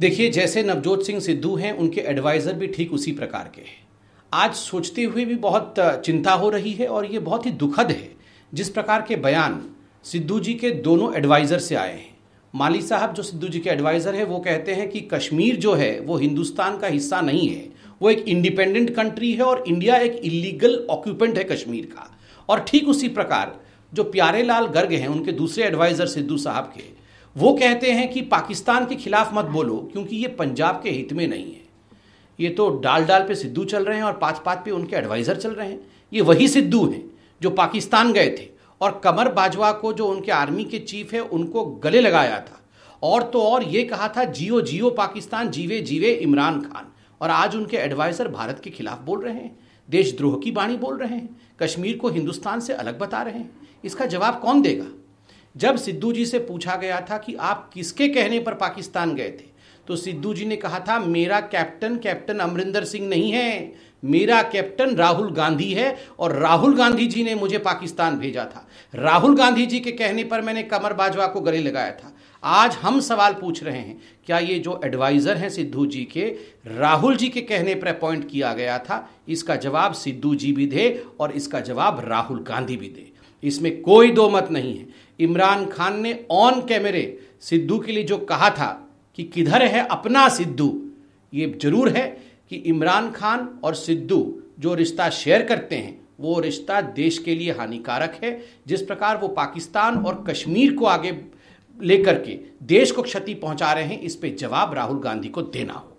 देखिए जैसे नवजोत सिंह सिद्धू हैं उनके एडवाइज़र भी ठीक उसी प्रकार के हैं आज सोचते हुए भी बहुत चिंता हो रही है और ये बहुत ही दुखद है जिस प्रकार के बयान सिद्धू जी के दोनों एडवाइज़र से आए हैं माली साहब जो सिद्धू जी के एडवाइज़र हैं वो कहते हैं कि कश्मीर जो है वो हिंदुस्तान का हिस्सा नहीं है वो एक इंडिपेंडेंट कंट्री है और इंडिया एक इलीगल ऑक्यूपेंट है कश्मीर का और ठीक उसी प्रकार जो प्यारे लाल गर्ग हैं उनके दूसरे एडवाइज़र सिद्धू साहब के वो कहते हैं कि पाकिस्तान के खिलाफ मत बोलो क्योंकि ये पंजाब के हित में नहीं है ये तो डाल डाल पे सिद्धू चल रहे हैं और पाँच पाँच पे उनके एडवाइज़र चल रहे हैं ये वही सिद्धू हैं जो पाकिस्तान गए थे और कमर बाजवा को जो उनके आर्मी के चीफ है उनको गले लगाया था और तो और ये कहा था जियो जियो पाकिस्तान जीवे जीवे इमरान खान और आज उनके एडवाइज़र भारत के खिलाफ बोल रहे हैं देशद्रोह की बाणी बोल रहे हैं कश्मीर को हिंदुस्तान से अलग बता रहे हैं इसका जवाब कौन देगा जब सिद्धू जी से पूछा गया था कि आप किसके कहने पर पाकिस्तान गए थे तो सिद्धू जी ने कहा था मेरा कैप्टन कैप्टन अमरिंदर सिंह नहीं है मेरा कैप्टन राहुल गांधी है और राहुल गांधी जी ने मुझे पाकिस्तान भेजा था राहुल गांधी जी के कहने पर मैंने कमर बाजवा को गले लगाया था आज हम सवाल पूछ रहे हैं क्या ये जो एडवाइज़र हैं सिद्धू जी के राहुल जी के कहने पर अपॉइंट किया गया था इसका जवाब सिद्धू जी भी दे और इसका जवाब राहुल गांधी भी दे इसमें कोई दो मत नहीं है इमरान खान ने ऑन कैमरे सिद्धू के लिए जो कहा था कि किधर है अपना सिद्धू ये जरूर है कि इमरान खान और सिद्धू जो रिश्ता शेयर करते हैं वो रिश्ता देश के लिए हानिकारक है जिस प्रकार वो पाकिस्तान और कश्मीर को आगे लेकर के देश को क्षति पहुंचा रहे हैं इस पे जवाब राहुल गांधी को देना होगा